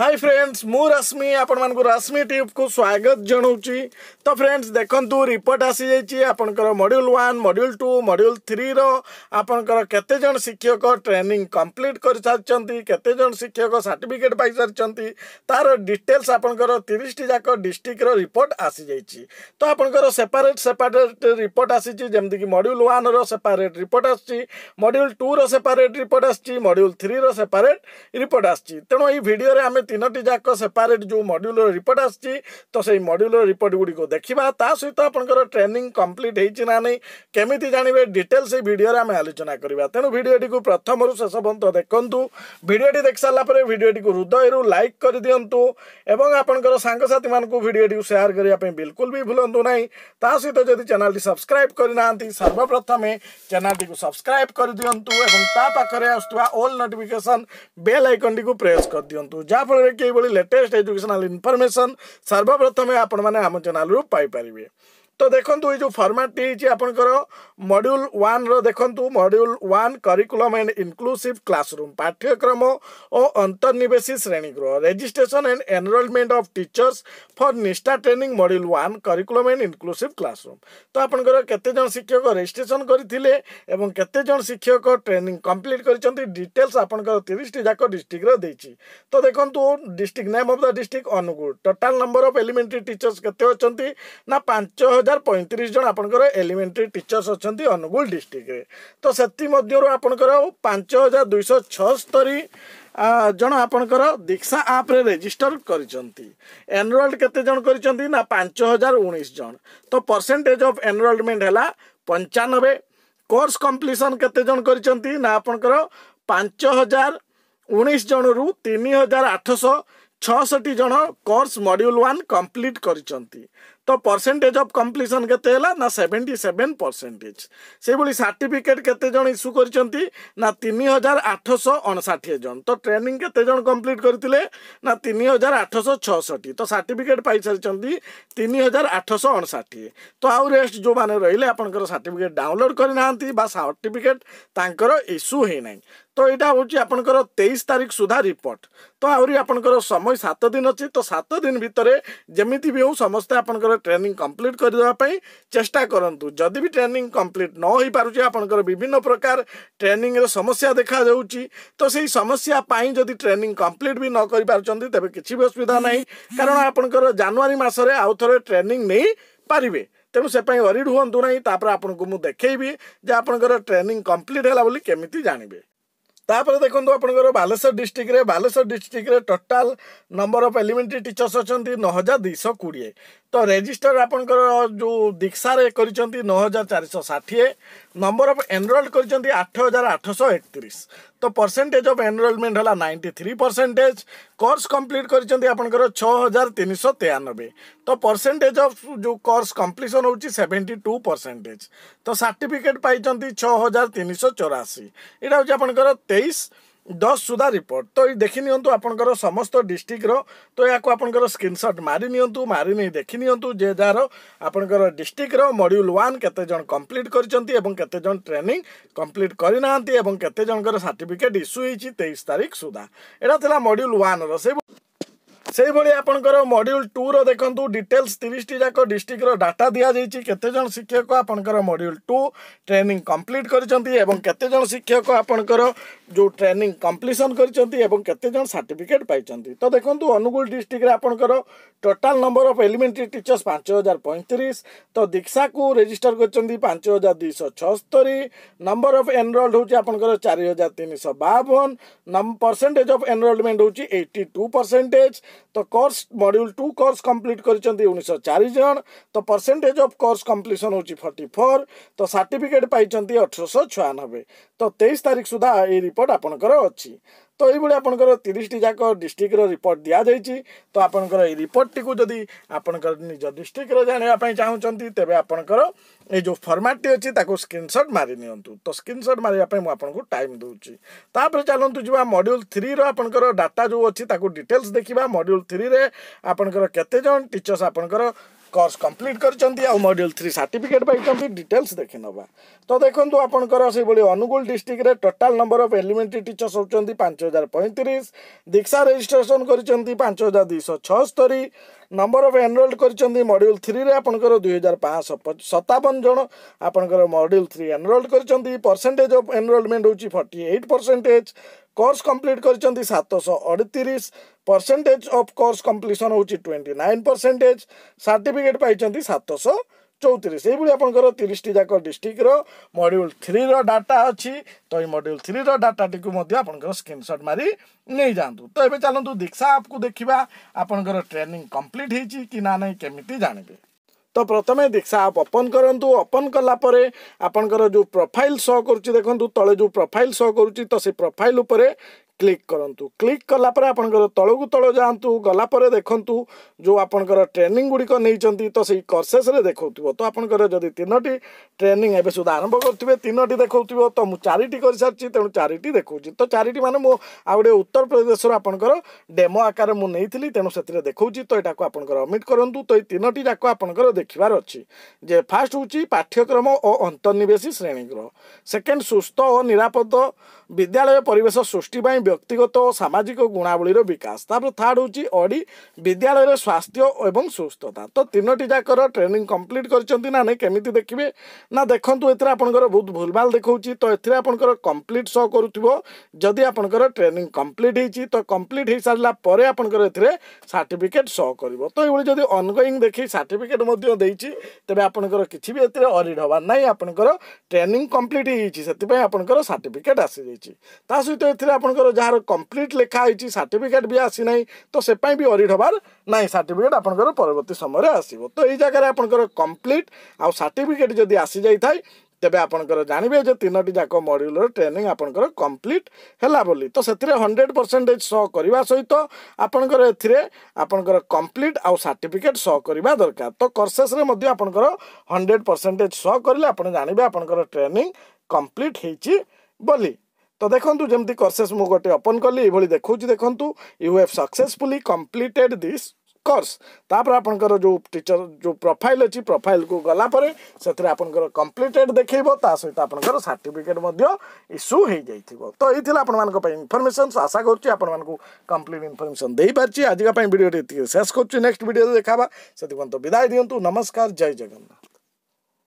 hi friends मु रश्मि आपण मानक रश्मि ट्यूब को स्वागत जनाऊँ तो फ्रेंड्स देखु रिपोर्ट आसी जाइए आपंकर module one module two module three आपंकर केतेजन शिक्षक ट्रेनिंग कम्प्लीट कर सारी केतेजन शिक्षक सार्टिफिकेट पाई तार डिटेल्स आपंकर जाक डिस्ट्रिक्टर रिपोर्ट आसी जाइए तो आपंकर सेपरेट सेपरेट रिपोर्ट आसी जमीक मड्यूल वन रेपरेट रिपोर्ट आड्यूल मड्यूल टू रेपरेट रिपोर्ट आड्यूल थ्री रेपरेट रिपोर्ट आसी तेणु ये भिडियो आम तीनो जाक सेपारेट जो मड्यूल रिपोर्ट आसी तो से मड्यूल रिपोर्ट गुड़ी देखा ता सहित आप ट्रेनिंग कम्प्लीट होना नहीं कमी जानवे डिटेल से भिडियो आम आलोचना करवा तेणु भिडियोटी प्रथम रू शेष पर्यटन देखु भिडियोटी देख सारापर भिडी हृदय लाइक कर दिंतु और आपंकर सांगसाथी मानक भिडियोटी सेयार करने बिलकुल भी भूलु ना ता सहित जब चेल सब्सक्राइब करना सर्वप्रथमें चेल टी सब्सक्राइब कर दिंतु और ताकि नोटिफिकेसन बेल आइकन टी प्रेस कर दिंतु जहाँफल ଆପଣମାନେ କିଭଳି ଲେଟେଷ୍ଟ ଏଜୁକେସନାଲ ଇନଫର୍ମେସନ୍ ସର୍ବପ୍ରଥମେ ଆପଣମାନେ ଆମ ଚ୍ୟାନେଲରୁ ପାଇପାରିବେ ତ ଦେଖନ୍ତୁ ଏଇ ଯେଉଁ ଫର୍ମାଟ୍ଟି ହେଇଛି ଆପଣଙ୍କର ମଡ୍ୟୁଲ୍ ୱାନ୍ର ଦେଖନ୍ତୁ module one curriculum and inclusive classroom ପାଠ୍ୟକ୍ରମ ଓ ଅନ୍ତର୍ନିବେଶୀ ଶ୍ରେଣୀଗୃହ registration and enrolment of teachers for Nishtha training module one curriculum and inclusive classroom ତ ଆପଣଙ୍କର କେତେଜଣ ଶିକ୍ଷକ ରେଜିଷ୍ଟ୍ରେସନ୍ କରିଥିଲେ ଏବଂ କେତେଜଣ ଶିକ୍ଷକ ଟ୍ରେନିଂ କମ୍ପ୍ଲିଟ୍ କରିଛନ୍ତି ଡିଟେଲ୍ସ ଆପଣଙ୍କର ତିରିଶଟି ଯାକ ଡିଷ୍ଟ୍ରିକ୍ଟର ଦେଇଛି ତ ଦେଖନ୍ତୁ district name of the district Angul total number of elementary teachers କେତେ ଅଛନ୍ତି ନା ପାଞ୍ଚ ହଜାର ହଜାର ପଇଁତିରିଶ ଜଣ ଆପଣଙ୍କର ଏଲିମେଣ୍ଟାରୀ ଟିଚର୍ସ ଅଛନ୍ତି ଅନୁଗୁଳ ଡିଷ୍ଟ୍ରିକ୍ଟରେ ତ ସେଥିମଧ୍ୟରୁ ଆପଣଙ୍କର ପାଞ୍ଚ ହଜାର ଦୁଇଶହ ଛଅସ୍ତରି ଜଣ ଆପଣଙ୍କର ଦୀକ୍ଷା ଆପ୍ରେ ରେଜିଷ୍ଟର କରିଛନ୍ତି ଏନରୋଲ୍ଡ କେତେ ଜଣ କରିଛନ୍ତି ନା ପାଞ୍ଚ ହଜାର ଉଣେଇଶ ଜଣ ତ ପରସେଣ୍ଟେଜ୍ ଅଫ୍ ଏନରୋଲମେଣ୍ଟ ହେଲା ପଞ୍ଚାନବେ କୋର୍ସ କମ୍ପ୍ଲିସନ୍ କେତେ ଜଣ କରିଛନ୍ତି ନା ଆପଣଙ୍କର ପାଞ୍ଚ ହଜାର ଉଣେଇଶ ଜଣରୁ ତିନି ହଜାର ଆଠଶହ ଛଅଷଠି ଜଣ କୋର୍ସ ମଡ୍ୟୁଲ୍ ୱାନ୍ କମ୍ପ୍ଲିଟ୍ କରିଛନ୍ତି ତ ପରସେଣ୍ଟେଜ୍ ଅଫ୍ କମ୍ପ୍ଲିସନ୍ କେତେ ହେଲା ନା ସେଭେଣ୍ଟି ସେଭେନ୍ ପରସେଣ୍ଟେଜ୍ ସେଭଳି ସାର୍ଟିଫିକେଟ୍ କେତେ ଜଣ ଇସ୍ୟୁ କରିଛନ୍ତି ନା ତିନି ହଜାର ଆଠଶହ ଅଣଷାଠିଏ ଜଣ ତ ଟ୍ରେନିଂ କେତେ ଜଣ କମ୍ପ୍ଲିଟ୍ କରିଥିଲେ ନା ତିନି ହଜାର ଆଠଶହ ଛଅଷଠି ତ ସାର୍ଟିଫିକେଟ୍ ପାଇସାରିଛନ୍ତି ତିନି ହଜାର ଆଠଶହ ଅଣଷାଠିଏ ତ ଆଉ ରେଷ୍ଟ ଯେଉଁମାନେ ରହିଲେ ଆପଣଙ୍କର ସାର୍ଟିଫିକେଟ୍ ଡାଉନଲୋଡ଼୍ କରିନାହାନ୍ତି ବା ସାର୍ଟିଫିକେଟ୍ ତାଙ୍କର ଇସ୍ୟୁ ହେଇନାହିଁ তো ଏଇଟା ହେଉଛି ଆପଣଙ୍କର ତେଇଶ ତାରିଖ ସୁଦ୍ଧା ରିପୋର୍ଟ ତ ଆହୁରି ଆପଣଙ୍କର ସମୟ ସାତ ଦିନ ଅଛି ତ ସାତ ଦିନ ଭିତରେ ଯେମିତି ବି ହେଉ ସମସ୍ତେ ଆପଣଙ୍କର ଟ୍ରେନିଂ କମ୍ପ୍ଲିଟ୍ କରିଦେବା ପାଇଁ ଚେଷ୍ଟା କରନ୍ତୁ ଯଦି ବି ଟ୍ରେନିଂ କମ୍ପ୍ଲିଟ୍ ନ ହୋଇପାରୁଛି ଆପଣଙ୍କର ବିଭିନ୍ନ ପ୍ରକାର ଟ୍ରେନିଂର ସମସ୍ୟା ଦେଖାଯାଉଛି ତ ସେଇ ସମସ୍ୟା ପାଇଁ ଯଦି ଟ୍ରେନିଂ କମ୍ପ୍ଲିଟ୍ ବି ନ କରିପାରୁଛନ୍ତି ତେବେ କିଛି ବି ଅସୁବିଧା ନାହିଁ କାରଣ ଆପଣଙ୍କର ଜାନୁଆରୀ ମାସରେ ଆଉ ଥରେ ଟ୍ରେନିଂ ନେଇ ପାରିବେ ତେଣୁ ସେ ପାଇଁ ୱରିଡ୍ ହୁଅନ୍ତୁ ନାହିଁ ତାପରେ ଆପଣଙ୍କୁ ମୁଁ ଦେଖେଇବି ଯେ ଆପଣଙ୍କର ଟ୍ରେନିଂ କମ୍ପ୍ଲିଟ୍ ହେଲା ବୋଲି କେମିତି ଜାଣିବେ ତାପରେ ଦେଖନ୍ତୁ ଆପଣଙ୍କର ବାଲେଶ୍ୱର ଡିଷ୍ଟ୍ରିକ୍ଟରେ ବାଲେଶ୍ୱର ଡିଷ୍ଟ୍ରିକ୍ଟରେ total number of elementary teachers ଅଛନ୍ତି ନଅ ହଜାର ଦୁଇଶହ କୋଡ଼ିଏ ତ ରେଜିଷ୍ଟର ଆପଣଙ୍କର ଯେଉଁ ଦୀକ୍ଷାରେ କରିଛନ୍ତି ନଅ ହଜାର ଚାରିଶହ ଷାଠିଏ ନମ୍ବର ଅଫ୍ ଏନରୋଲ୍ଡ କରିଛନ୍ତି ଆଠ ହଜାର ଆଠଶହ ଏକତିରିଶ ତ ପରସେଣ୍ଟେଜ୍ ଅଫ୍ ଏନରୋଲମେଣ୍ଟ ହେଲା ninety three percentage course complete କରିଛନ୍ତି ଆପଣଙ୍କର ଛଅ ହଜାର ତିନିଶହ ତେୟାନବେ ତ ପରସେଣ୍ଟେଜ୍ ଅଫ୍ ଯେଉଁ କୋର୍ସ କମ୍ପ୍ଲିସନ୍ ହେଉଛି ସେଭେଣ୍ଟି ଟୁ ପରସେଣ୍ଟେଜ୍ ତ ସାର୍ଟିଫିକେଟ୍ ପାଇଛନ୍ତି ଛଅ ହଜାର ତିନିଶହ ଚଉରାଅଶୀ ଏଇଟା ହେଉଛି ଆପଣଙ୍କର ତେଇଶ ଦଶ ସୁଦ୍ଧା ରିପୋର୍ଟ ତ ଏଇ ଦେଖିନିଅନ୍ତୁ ଆପଣଙ୍କର ସମସ୍ତ ଡିଷ୍ଟ୍ରିକ୍ଟର ତ ଏହାକୁ ଆପଣଙ୍କର ସ୍କ୍ରିନ୍ସଟ୍ ମାରିନିଅନ୍ତୁ ମାରି ନେଇ ଦେଖିନିଅନ୍ତୁ ଯେ ଯାହାର ଆପଣଙ୍କର ଡିଷ୍ଟ୍ରିକ୍ଟର ମଡ୍ୟୁଲ୍ ୱାନ୍ କେତେ ଜଣ କମ୍ପ୍ଲିଟ୍ କରିଛନ୍ତି ଏବଂ କେତେ ଜଣ ଟ୍ରେନିଂ କମ୍ପ୍ଲିଟ୍ କରିନାହାନ୍ତି ଏବଂ କେତେ ଜଣଙ୍କର ସାର୍ଟିଫିକେଟ୍ ଇସ୍ୟୁ ହେଇଛି ତେଇଶ ତାରିଖ ସୁଦ୍ଧା ଏଇଟା ଥିଲା ମଡ୍ୟୁଲ୍ ୱାନ୍ର ସେ সেইভাবে আপনার মড্ୟୁଲ টুর দেখুন ডিটেলস তিরিশটি যাক ডিস্ট্রিক্টর ডাটা দিয়েছে কতজন শিক্ষক আপনার মড୍ୟୁଲ টু ট্রেনিং কমপ্লিট করেছেন এবং কতজন শিক্ষক আপনার যে ট্রেনিং কমপ্লিশন করেছেন এবং কতজন সার্টিফিকেট পাইছেন তো দেখুন অনুগুল ডিস্ট্রিক্টরে আপনার total number of elementary teachers পাঁচ হাজার পঁয়ত্রিশ তো দীক্ষা কু রেজিষ্টর করছেন পাঁচ হাজার দুইশ ছস্তরি নম্বর অফ এনরোল্ড হচ্ছে আপনার চারি হাজার তিনশহ বাবন পরসেন্টেজ অফ এনরোলমেন্ট হচ্ছে এইটি টু পরসেন্টেজ ତ course module two course complete କରିଛନ୍ତି ଉଣେଇଶହ ଚାରି ଜଣ ତ ପରସେଣ୍ଟେଜ୍ ଅଫ୍ କୋର୍ସ କମ୍ପ୍ଲିସନ୍ ହେଉଛି ଫର୍ଟି ଫୋର୍ ତ ସାର୍ଟିଫିକେଟ୍ ପାଇଛନ୍ତି ଅଠରଶହ ଛୟାନବେ ତ ତେଇଶ ତାରିଖ ସୁଦ୍ଧା ଏଇ ରିପୋର୍ଟ ଆପଣଙ୍କର ଅଛି তো এইভাবে আপনার তিরিশটি যাক ডিস্ট্রিক্টর রিপোর্ট দিয়া যাই তো আপনার এই রিপোর্টটি যদি আপনার নিজ ডিস্ট্রিক্টর জাঁয়া চাহুমান তেবে আপনার এই যে ফর্মাটটি অছি তাকে স্ক্রিনশট মারি নিয়ন্তু তো স্ক্রিনশট মারিবা মু আপনার টাইম দেছি তাপরে চালু যা মড্ୟୁଲ থ্রি আপনার ডাটা যে অনেক তাকে ডিটেলস দেখা মড୍ୟୁଲ থ্রিরে আপনার কতজন টিচর্স আপনার कर्स कम्प्लिट गरिन्छ आउ मड्युल थ्री सर्टिकेट पाटेल्स देखिने त देख्नु आपल् Angul district total number of elementary teachers हुन्छ पाँच हजार पैँतिर दीक्षा रेज्रेसन गरिन्छ पाँच हजार नम्बर अफ एनरोल गरिन्छ मड्युल थ्रीले आपणको दुई हजार पाँच सौ सतावन जन आपर मड्युल थ्री एनरोल गरिन्छ पर्सेन्टेज अफ एनरोलमेन्ट हुन्छ फर्टी एट কোর্স কমপ্লিট করছেন সাতশহ অড়তিশ পরসেন্টেজ অফ কোর্স কমপ্লিশন হচ্ছে টোয়েন্টি নাইন পরসেন্টেজ সার্টিফিকেট পাইছেন সাতশহ চৌত্রিশ এইভাবে আপনার তিরিশটি যাক ডিস্ট্রিক্টর মড্ୟୁଲ থ্রির ডাটা অছি তো এই মড୍ୟୁଲ থ্রির ডাটাটি আপনার স্ক্রিনশট মারি নিয়ে যাতে তো এবার চালু দীক্ষা আপকু দেখা আপনার ট্রেনিং কমপ্লিট হয়েছি কি না কেমিটি জাঁবে ତ ପ୍ରଥମେ ଦୀକ୍ଷା ଆପ୍ ଓପନ୍ କରନ୍ତୁ ଓପନ୍ କଲା ପରେ ଆପଣଙ୍କର ଯେଉଁ ପ୍ରୋଫାଇଲ୍ ସୋ କରୁଛି ଦେଖନ୍ତୁ ତଳେ ଯେଉଁ ପ୍ରୋଫାଇଲ୍ ସୋ କରୁଛି ତ ସେ ପ୍ରୋଫାଇଲ୍ ଉପରେ କ୍ଲିକ୍ କରନ୍ତୁ କ୍ଲିକ୍ କଲା ପରେ ଆପଣଙ୍କର ତଳକୁ ତଳ ଯାଆନ୍ତୁ ଗଲା ପରେ ଦେଖନ୍ତୁ ଯେଉଁ ଆପଣଙ୍କର ଟ୍ରେନିଂ ଗୁଡ଼ିକ ନେଇଛନ୍ତି ତ ସେଇ କର୍ସେସ୍ରେ ଦେଖାଉଥିବ ତ ଆପଣଙ୍କର ଯଦି ତିନୋଟି ଟ୍ରେନିଂ ଏବେ ସୁଦ୍ଧା ଆରମ୍ଭ କରୁଥିବେ ତିନୋଟି ଦେଖାଉଥିବ ତ ମୁଁ ଚାରିଟି କରିସାରିଛି ତେଣୁ ଚାରିଟି ଦେଖାଉଛି ତ ଚାରିଟି ମାନେ ମୁଁ ଆଉ ଗୋଟେ ଉତ୍ତରପ୍ରଦେଶରୁ ଆପଣଙ୍କର ଡେମୋ ଆକାରରେ ମୁଁ ନେଇଥିଲି ତେଣୁ ସେଥିରେ ଦେଖାଉଛି ତ ଏଇଟାକୁ ଆପଣଙ୍କର ଅମିଟ୍ କରନ୍ତୁ ତ ଏଇ ତିନୋଟି ଯାକ ଆପଣଙ୍କର ଦେଖିବାର ଅଛି ଯେ ଫାର୍ଷ୍ଟ ହେଉଛି ପାଠ୍ୟକ୍ରମ ଓ ଅନ୍ତର୍ନିବେଶୀ ଶ୍ରେଣୀଗୃହ ସେକେଣ୍ଡ ସୁସ୍ଥ ଓ ନିରାପଦ ବିଦ୍ୟାଳୟ ପରିବେଶ ସୃଷ୍ଟି ପାଇଁ ব্যক্তিগত ও সামাজিক গুণাবলীর বিকাশ তারপরে থার্ড হচ্ছে অডি বিদ্যালয়ের স্বাস্থ্য এবং সুস্থতা তো তিনোটি যাকর ট্রেনিং কমপ্লিট করছেন না নাই কেমিতি দেখবে না দেখুন এতে আপনার বহুত ভুলভাল দেখছি তো এতে আপনার কমপ্লিট শো করুব যদি আপনার ট্রেনিং কমপ্লিট হয়েছি তো কমপ্লিট হয়ে সারা পরে আপনার এতে সার্টিফিকেট শো করব তো এইভাবে যদি অনগোয়িং দেখি সার্টিফিকেট দিয়েছি তবে আপনার কিছু বি এতে অরিড হবার নাই আপনার ট্রেনিং কমপ্লিট হয়েছে সেপাই আপনার সার্টিফিকেট আসি যাই তা সহ এতে আপনার যার কমপ্লিট লেখা হয়েছি সার্টিফিকেট বি আসি না তো সেপাই বি অডিট হবার না সার্টিফিকেট আপনার পরবর্তী সময় আসব তো এই জায়গায় আপনার কমপ্লিট আর্টিফিকেট যদি আসি যাই থাকে ତେବେ ଆପଣଙ୍କର ଜାଣିବେ ଯେ ତିନୋଟି ଯାକ ମଡ୍ୟୁଲର ଟ୍ରେନିଂ ଆପଣଙ୍କର କମ୍ପ୍ଲିଟ୍ ହେଲା ବୋଲି ତ ସେଥିରେ ହଣ୍ଡ୍ରେଡ଼ ପରସେଣ୍ଟେଜ୍ ସୋ କରିବା ସହିତ ଆପଣଙ୍କର ଏଥିରେ ଆପଣଙ୍କର କମ୍ପ୍ଲିଟ୍ ଆଉ ସାର୍ଟିଫିକେଟ୍ ସୋ କରିବା ଦରକାର ତ କର୍ସେସ୍ରେ ମଧ୍ୟ ଆପଣଙ୍କର ହଣ୍ଡ୍ରେଡ଼ ପରସେଣ୍ଟେଜ୍ ସୋ କରିଲେ ଆପଣ ଜାଣିବେ ଆପଣଙ୍କର ଟ୍ରେନିଂ କମ୍ପ୍ଲିଟ୍ ହେଇଛି ବୋଲି तो देखो जमी कर्सेस मुझे गोटे ओपन कली ये देखा देखु you have successful completed this course आपंकर जो टीचर जो प्रोफाइल अच्छी प्रोफाइल को गलापर से आपंकर कम्प्लीटेड देखेब आपंकर सार्टिफिकेट इश्यू हो जाए तो यही आप इनफर्मेसन आशा करूँ कम्प्लीट इनफर्मेसन दे पार्टी आज का भिडियो शेष करेक्स्ट भिडियो देखा से विदाय दिंतु नमस्कार जय जगन्नाथ